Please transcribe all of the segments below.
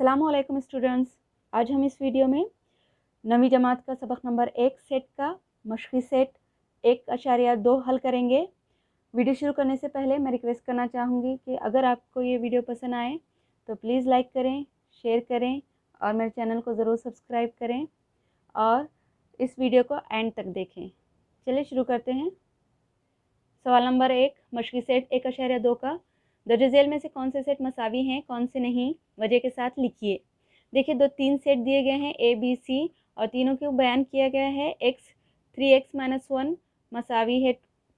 अस्सलाम स्टूडेंट्स आज हम इस वीडियो में नवी जमात का सबक नंबर एक सेट का मशक़ी सेट एक अशारिया दो हल करेंगे वीडियो शुरू करने से पहले मैं रिक्वेस्ट करना चाहूँगी कि अगर आपको ये वीडियो पसंद आए तो प्लीज़ लाइक करें शेयर करें और मेरे चैनल को ज़रूर सब्सक्राइब करें और इस वीडियो को एंड तक देखें चलिए शुरू करते हैं सवाल नंबर एक मशक़ी सेट एक अशारिया दो का दर्ज झेल में से कौन से सेट मसावी हैं कौन से नहीं वजह के साथ लिखिए देखिए दो तीन सेट दिए गए हैं ए बी सी और तीनों को बयान किया गया है x three x minus one मसावी है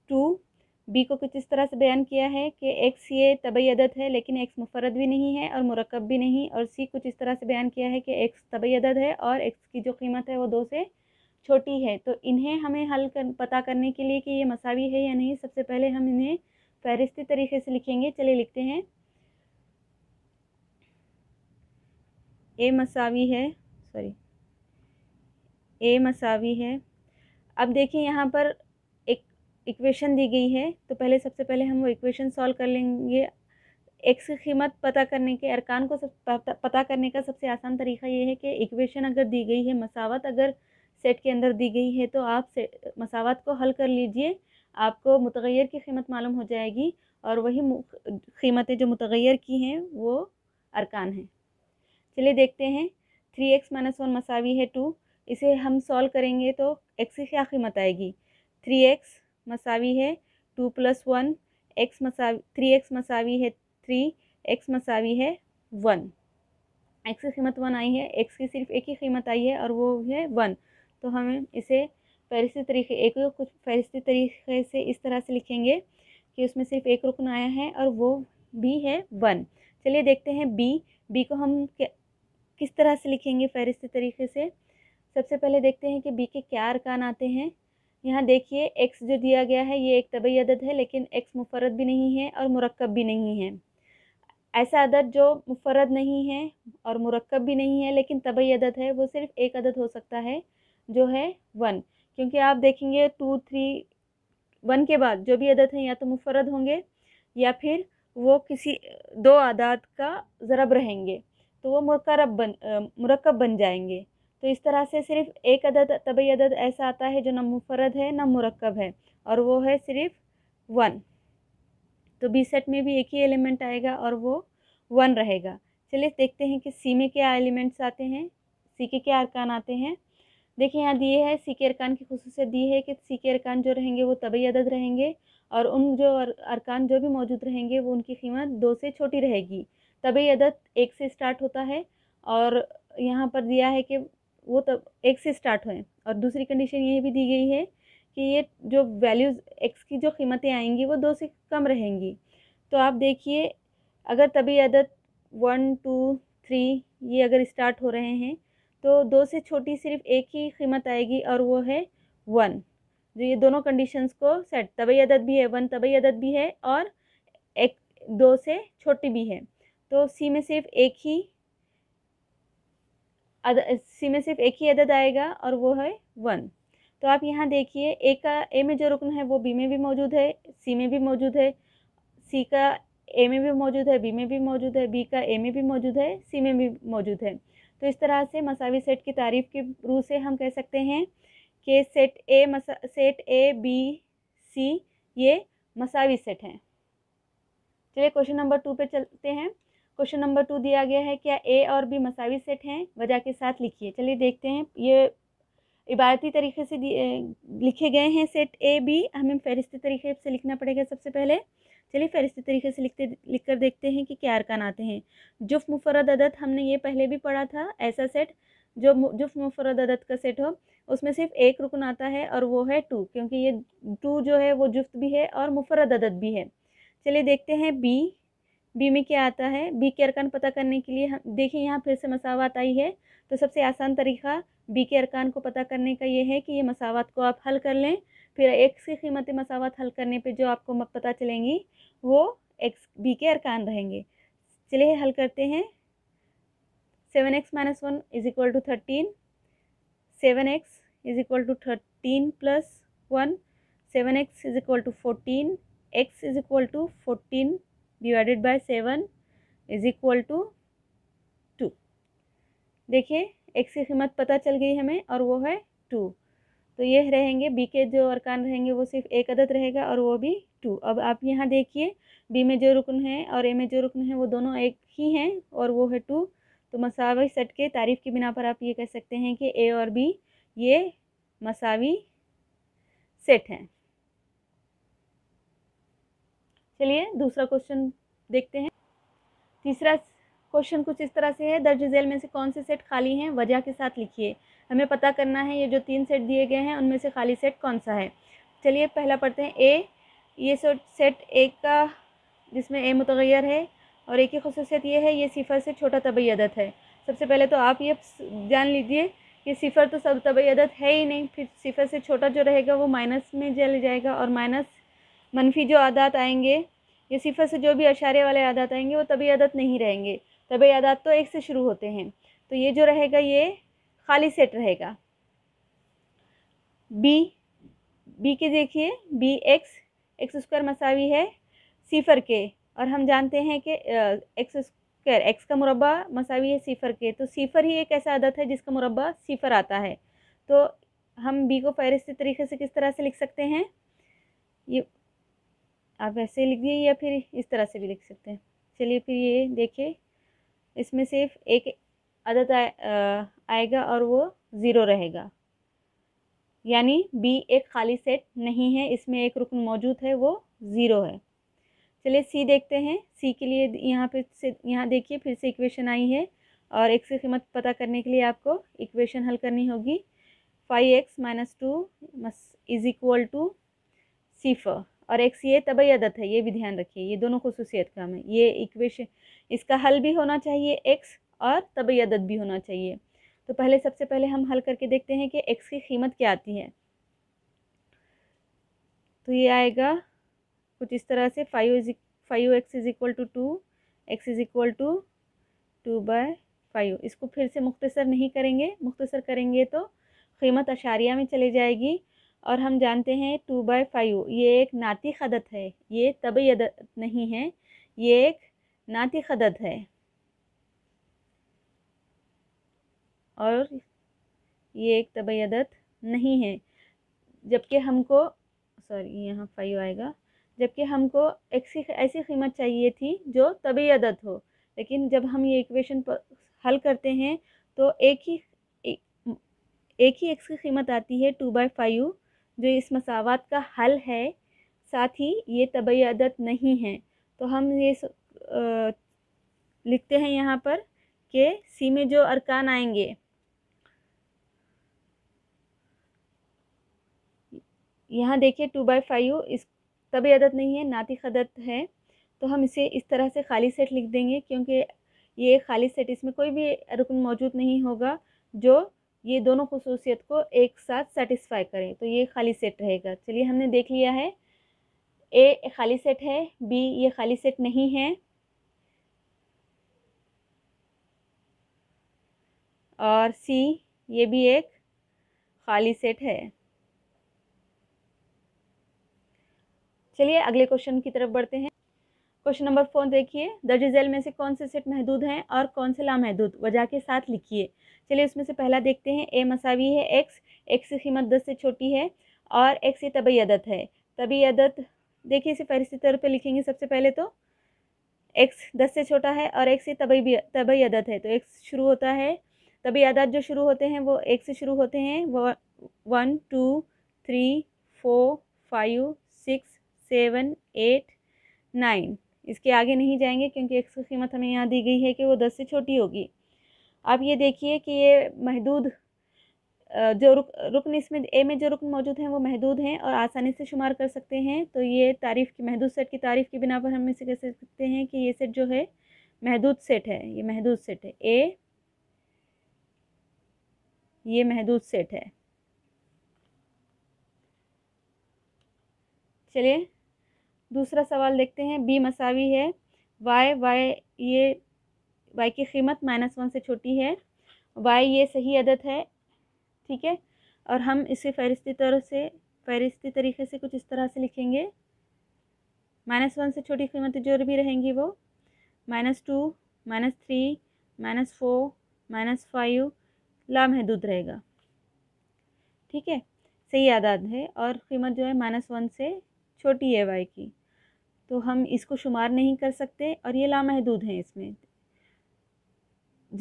टू बी को कुछ इस तरह से बयान किया है कि एक्स ये तबई अदद है लेकिन एक्स मुफरद भी नहीं है और मरकब भी नहीं और सी कुछ इस तरह से बयान किया है कि एक्स तबई अदद है और एक्स की जो कीमत है वो दो से छोटी है तो इन्हें हमें हल कर पता करने के लिए कि ये मसावी है या नहीं सबसे पहले हम इन्हें फहरिस्ती तरीके से लिखेंगे चलिए लिखते हैं ए मसावी है सॉरी ए मसावी है अब देखिए यहाँ पर एक इक्वेशन दी गई है तो पहले सबसे पहले हम वो इक्वेशन सॉल्व कर लेंगे एक्स की कीमत पता करने के अरकान को सब पता, करने का सबसे आसान तरीका ये है कि इक्वेशन अगर दी गई है मसावत अगर सेट के अंदर दी गई है तो आप से मसावत को हल कर लीजिए आपको मुतगैर की कीमत मालूम हो जाएगी और वही कीमतें जो मुतगैर की हैं वो अरकान हैं चलिए देखते हैं थ्री एक्स माइनस वन मसावी है टू इसे हम सॉल्व करेंगे तो एक्स की क्या कीमत आएगी थ्री एक्स मसावी है टू प्लस वन एक्स मसावी थ्री एक्स मसावी है थ्री एक्स मसावी है वन एक्स की कीमत वन आई है एक्स की सिर्फ एक ही कीमत आई है और वो है वन तो हम इसे फहरिस्ती तरीके एक कुछ फहरिस्ती तरीके से इस तरह से लिखेंगे कि उसमें सिर्फ एक रुकन आया है और वो भी है वन चलिए देखते हैं बी बी को हम किस तरह से लिखेंगे फहरिस्ती तरीके से सबसे पहले देखते हैं कि बी के क्या अरकान आते हैं यहाँ देखिए एक्स जो दिया गया है ये एक तबी अदद है लेकिन एक्स मुफरद भी नहीं है और मरकब भी नहीं है ऐसा अदद जो मुफरद नहीं है और मरकब भी नहीं है लेकिन तबी अदद है वो सिर्फ़ एक अदद हो सकता है जो है वन क्योंकि आप देखेंगे टू थ्री वन के बाद जो भी अदद हैं या तो मुफरद होंगे या फिर वो किसी दो आदात का ज़रब रहेंगे तो वो मुरकरब बन मरकब बन जाएंगे तो इस तरह से सिर्फ एक अदद तबी अदद ऐसा आता है जो ना मुफरद है ना मरकब है और वो है सिर्फ वन तो बी सेट में भी एक ही एलिमेंट आएगा और वो वन रहेगा चलिए देखते हैं कि सी में क्या एलिमेंट्स आते हैं सी के क्या अरकान आते हैं देखिए यहाँ दिए है सी के अरकान की खसूसियत दी है कि सी के अरकान जो रहेंगे वो तबी अदद रहेंगे और उन जो अरकान जो भी मौजूद रहेंगे वो उनकी कीमत दो से छोटी रहेगी तबी अदद एक से स्टार्ट होता है और यहाँ पर दिया है कि वो तब एक से स्टार्ट हो और दूसरी कंडीशन ये भी दी गई है कि ये जो वैल्यूज़ एक्स की जो कीमतें आएंगी वो दो से कम रहेंगी तो आप देखिए अगर तभी अदद वन टू थ्री ये अगर स्टार्ट हो रहे हैं तो दो से छोटी सिर्फ एक ही कीमत आएगी और वो है वन जो ये दोनों कंडीशंस को सेट तबई अदद भी है वन तबई अदद भी है और एक दो से छोटी भी है तो सी में सिर्फ एक ही अद, सी में सिर्फ एक ही अदद आएगा और वो है वन तो आप यहाँ देखिए ए का ए में जो रुकन है वो बी में भी मौजूद है सी में भी मौजूद है सी का ए में भी मौजूद है बी में भी मौजूद है बी का ए में भी मौजूद है सी में भी मौजूद है तो इस तरह से मसावी सेट की तारीफ़ के रू से हम कह सकते हैं कि सेट ए मसा सेट ए बी सी ये मसावी सेट हैं चलिए क्वेश्चन नंबर टू पे चलते हैं क्वेश्चन नंबर टू दिया गया है क्या ए और बी मसावी सेट हैं वजह के साथ लिखिए चलिए देखते हैं ये इबारती तरीके से लिखे गए हैं सेट ए बी हमें फहरिस्ती तरीके से लिखना पड़ेगा सबसे पहले चलिए फिर इसी तरीके से लिखते लिख कर देखते हैं कि क्या अरकान आते हैं जुफ मुफरद अदद हमने ये पहले भी पढ़ा था ऐसा सेट जो जुफ मुफरद अदद का सेट हो उसमें सिर्फ एक रुकन आता है और वो है टू क्योंकि ये टू जो है वो जुफ्त भी है और मुफरद अदद भी है चलिए देखते हैं बी बी में क्या आता है बी के अरकान पता करने के लिए हम देखिए यहाँ फिर से मसावत आई है तो सबसे आसान तरीका बी के अरकान को पता करने का ये है कि ये मसावत को आप हल कर लें फिर एक्स की कीमत मसावत हल करने पे जो आपको पता चलेंगी वो एक्स बी के अरकान रहेंगे चलिए हल करते हैं seven x minus one is equal to thirteen seven x is equal to thirteen plus one seven x is equal to fourteen x is equal to fourteen divided by seven is equal to two देखिए x की कीमत पता चल गई हमें और वो है टू तो ये रहेंगे बी के जो अरकान रहेंगे वो सिर्फ एक अदद रहेगा और वो भी टू अब आप यहाँ देखिए बी में जो रुकन है और ए में जो रुकन है वो दोनों एक ही हैं और वो है टू तो मसावी सेट के तारीफ़ की बिना पर आप ये कह सकते हैं कि ए और बी ये मसावी सेट हैं चलिए दूसरा क्वेश्चन देखते हैं तीसरा क्वेश्चन कुछ इस तरह से है दर्ज झेल में से कौन से सेट खाली हैं वजह के साथ लिखिए हमें पता करना है ये जो तीन सेट दिए गए हैं उनमें से खाली सेट कौन सा है चलिए पहला पढ़ते हैं ए ये सेट एक का जिसमें ए मुतगैर है और एक की खसूसियत ये है ये सिफ़र से छोटा तबी अदत है सबसे पहले तो आप ये जान लीजिए कि सिफ़र तो सब तबी अदत है ही नहीं फिर सिफ़र से छोटा जो रहेगा वो माइनस में जल जाएगा और माइनस मनफी जो आदात आएंगे ये सिफ़र से जो भी अशारे वाले आदात आएंगे वो तबी आदत नहीं रहेंगे तबी आदात तो एक से शुरू होते हैं तो ये जो रहेगा ये खाली सेट रहेगा बी बी के देखिए बी एक्स एक्स स्क्वायर मसावी है सिफर के और हम जानते हैं कि एक्स स्क्वायर एक्स का मुरबा मसावी है सिफर के तो सिफर ही एक ऐसा आदत है जिसका मुरबा सिफर आता है तो हम बी को फहरिस्त तरीके से किस तरह से लिख सकते हैं ये आप ऐसे लिख दिए या फिर इस तरह से भी लिख सकते हैं चलिए फिर ये देखिए इसमें सिर्फ एक अदद आ, आएगा और वो ज़ीरो रहेगा यानी बी एक खाली सेट नहीं है इसमें एक रुकन मौजूद है वो ज़ीरो है चलिए सी देखते हैं सी के लिए यहाँ पे से यहाँ देखिए फिर से इक्वेशन आई है और एक्स की कीमत पता करने के लिए आपको इक्वेशन हल करनी होगी five x minus two is equal to सिफर और एक्स ये तबई अदत है ये भी ध्यान रखिए ये दोनों खसूसियत काम है ये इक्वेशन इसका हल भी होना चाहिए एक्स और तब अदद भी होना चाहिए तो पहले सबसे पहले हम हल करके देखते हैं कि एक्स की कीमत क्या आती है तो ये आएगा कुछ इस तरह से five is five x is equal to two x is equal to two by five इसको फिर से मुख्तसर नहीं करेंगे मुख्तसर करेंगे तो कीमत अशारिया में चली जाएगी और हम जानते हैं टू बाय फाइव ये एक नाती खदत है ये तब नहीं है ये एक नाती खदत है और ये एक तबई नहीं है जबकि हमको सॉरी यहाँ फाइव आएगा जबकि हमको एक ऐसी कीमत चाहिए थी जो तबी अदद हो लेकिन जब हम ये इक्वेशन हल करते हैं तो एक ही ए, एक ही एक्स की कीमत आती है टू बाई फाइव जो इस मसावत का हल है साथ ही ये तबी अदद नहीं है तो हम ये आ, लिखते हैं यहाँ पर कि सी में जो अरकान आएंगे यहाँ देखिए टू बाई फाइव इस तभी अदत नहीं है नाती अदत है तो हम इसे इस तरह से खाली सेट लिख देंगे क्योंकि ये खाली सेट इसमें कोई भी रुकन मौजूद नहीं होगा जो ये दोनों खसूसियत को एक साथ सेटिस्फाई करें तो ये खाली सेट रहेगा चलिए हमने देख लिया है ए खाली सेट है बी ये खाली सेट नहीं है और सी ये भी एक खाली सेट है चलिए अगले क्वेश्चन की तरफ बढ़ते हैं क्वेश्चन नंबर फोर देखिए दर्ज जेल में से कौन से सेट महदूद हैं और कौन से लामहदूद वजह के साथ लिखिए चलिए उसमें से पहला देखते हैं ए मसावी है एक्स एक्स की कीमत दस से छोटी है और एक्स ये तबी अदत है तबी अदत देखिए इसे फहरिस्ती तौर पर लिखेंगे सबसे पहले तो एक्स दस से छोटा है और एक्स ये तबी तबी अदत है तो एक्स शुरू होता है तबी अदत जो शुरू होते हैं वो एक से शुरू होते हैं वो one two three four five six seven eight nine इसके आगे नहीं जाएंगे क्योंकि एक्स की कीमत हमें यहाँ दी गई है कि वो दस से छोटी होगी आप ये देखिए कि ये महदूद जो रुक रुकन इसमें ए में जो रुकन मौजूद हैं वो महदूद हैं और आसानी से शुमार कर सकते हैं तो ये तारीफ़ की महदूद सेट की तारीफ़ की बिना पर हम इसे कह सकते हैं कि ये सेट जो है महदूद सेट है ये महदूद सेट है ए ये महदूद सेट है चलिए दूसरा सवाल देखते हैं बी मसावी है वाई वाई ये वाई की कीमत माइनस वन से छोटी है वाई ये सही अदद है ठीक है और हम इसे फहरिस्ती तौर से फहरिस्ती तरीके से कुछ इस तरह से लिखेंगे माइनस वन से छोटी कीमत जो भी रहेंगी वो minus two minus three minus four minus five लामहदूद रहेगा ठीक है सही आदाद है और कीमत जो है माइनस वन से छोटी है वाई की तो हम इसको शुमार नहीं कर सकते और ये लामहदूद हैं इसमें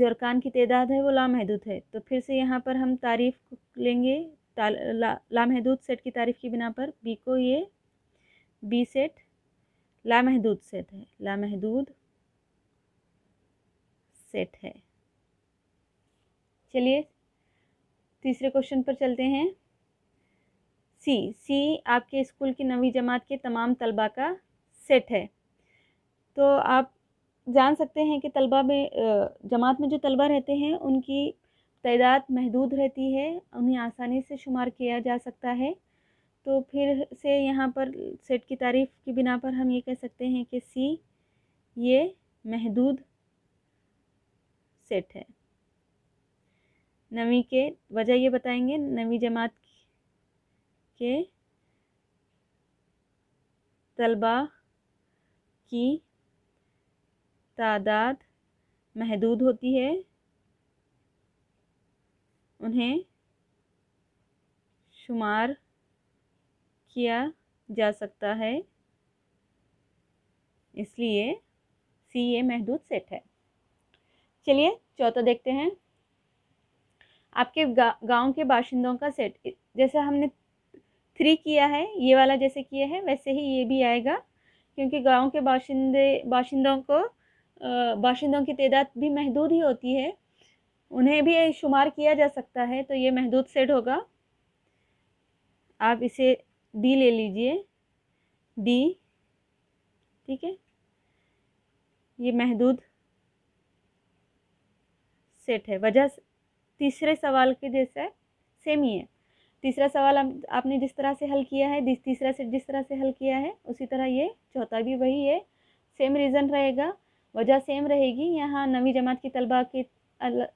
जो अरकान की तदाद है वो लामहदूद है तो फिर से यहाँ पर हम तारीफ़ लेंगे ला, लामहदूद सेट की तारीफ़ की बिना पर बी को ये बी सेट लामहदूद सेट है लामहदूद सेट है चलिए तीसरे क्वेश्चन पर चलते हैं सी सी आपके स्कूल की नवी जमात के तमाम तलबा का सेट है तो आप जान सकते हैं कि तलबा में जमात में जो तलबा रहते हैं उनकी तदाद महदूद रहती है उन्हें आसानी से शुमार किया जा सकता है तो फिर से यहाँ पर सेट की तारीफ़ की बिना पर हम ये कह सकते हैं कि सी ये महदूद सेट है नवी के वजह ये बताएंगे नवी जमात के तलबा की तादाद महदूद होती है उन्हें शुमार किया जा सकता है इसलिए सी ए महदूद सेट है चलिए चौथा देखते हैं आपके गा, गांव के बाशिंदों का सेट जैसे हमने थ्री किया है ये वाला जैसे किया है वैसे ही ये भी आएगा क्योंकि गाँव के बाशिंदे बाशिंदों को बाशिंदों की तदाद भी महदूद ही होती है उन्हें भी शुमार किया जा सकता है तो ये महदूद सेट होगा आप इसे डी ले लीजिए डी ठीक है ये महदूद सेट है वजह तीसरे सवाल के जैसा सेम ही है तीसरा सवाल आपने जिस तरह से हल किया है तीसरा से जिस तरह से हल किया है उसी तरह ये चौथा भी वही है सेम रीज़न रहेगा वजह सेम रहेगी यहाँ नवी जमात की तलबा के अल,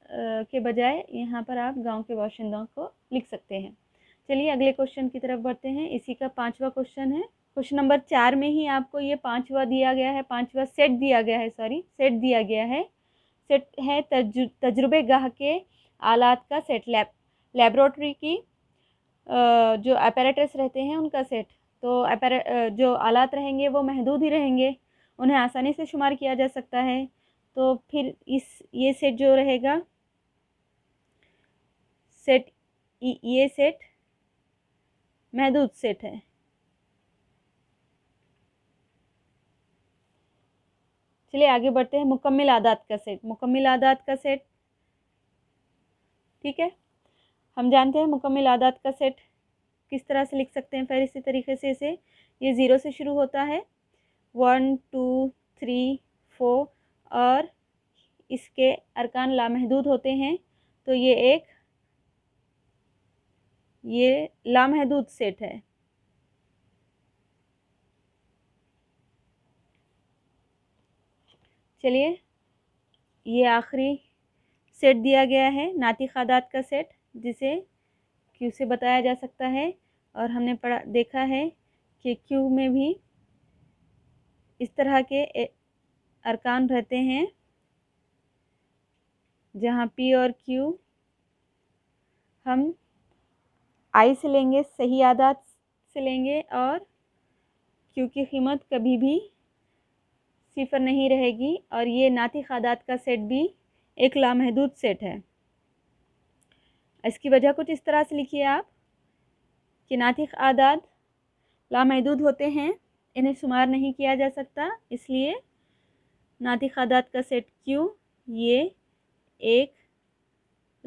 के बजाय यहाँ पर आप गांव के बाशिंदों को लिख सकते हैं चलिए अगले क्वेश्चन की तरफ बढ़ते हैं इसी का पांचवा क्वेश्चन है क्वेश्चन नंबर चार में ही आपको ये पांचवा दिया गया है पांचवा सेट दिया गया है सॉरी सेट दिया गया है सेट है तजु, तजुर्बे गाह के आलात का सेट लैब लेब, लेबोरेटरी की जो अपेरेटस रहते हैं उनका सेट तो जो आलात रहेंगे वो महदूद ही रहेंगे उन्हें आसानी से शुमार किया जा सकता है तो फिर इस ये सेट जो रहेगा सेट ये सेट महदूद सेट है चलिए आगे बढ़ते हैं मुकम्मल आदात का सेट मुकम्मल आदात का सेट ठीक है हम जानते हैं मुकम्मल आदात का सेट किस तरह से लिख सकते हैं फिर इसी तरीके से इसे ये ज़ीरो से शुरू होता है वन टू थ्री फोर और इसके अरकान लामहदूद होते हैं तो ये एक ये लामहदूद सेट है चलिए ये आखिरी सेट दिया गया है नातिक आदात का सेट जिसे क्यू से बताया जा सकता है और हमने पढ़ा देखा है कि क्यू में भी इस तरह के अरकान रहते हैं जहाँ पी और क्यू हम आई से लेंगे सही आदात से लेंगे और क्यू की कीमत कभी भी सिफर नहीं रहेगी और ये नातिक आदात का सेट भी एक लामहदूद सेट है इसकी वजह कुछ इस तरह से लिखिए आप कि नातिक आदाद लामहदूद होते हैं इन्हें शुमार नहीं किया जा सकता इसलिए नातिक आदाद का सेट क्यों ये एक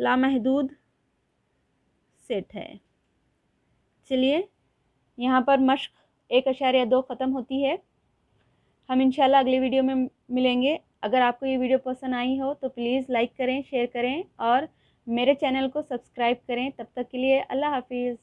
लामहदूद सेट है चलिए यहाँ पर मश्क एक अशारिया दो ख़त्म होती है हम इंशाल्लाह अगले वीडियो में मिलेंगे अगर आपको ये वीडियो पसंद आई हो तो प्लीज़ लाइक करें शेयर करें और मेरे चैनल को सब्सक्राइब करें तब तक के लिए अल्लाह हाफिज़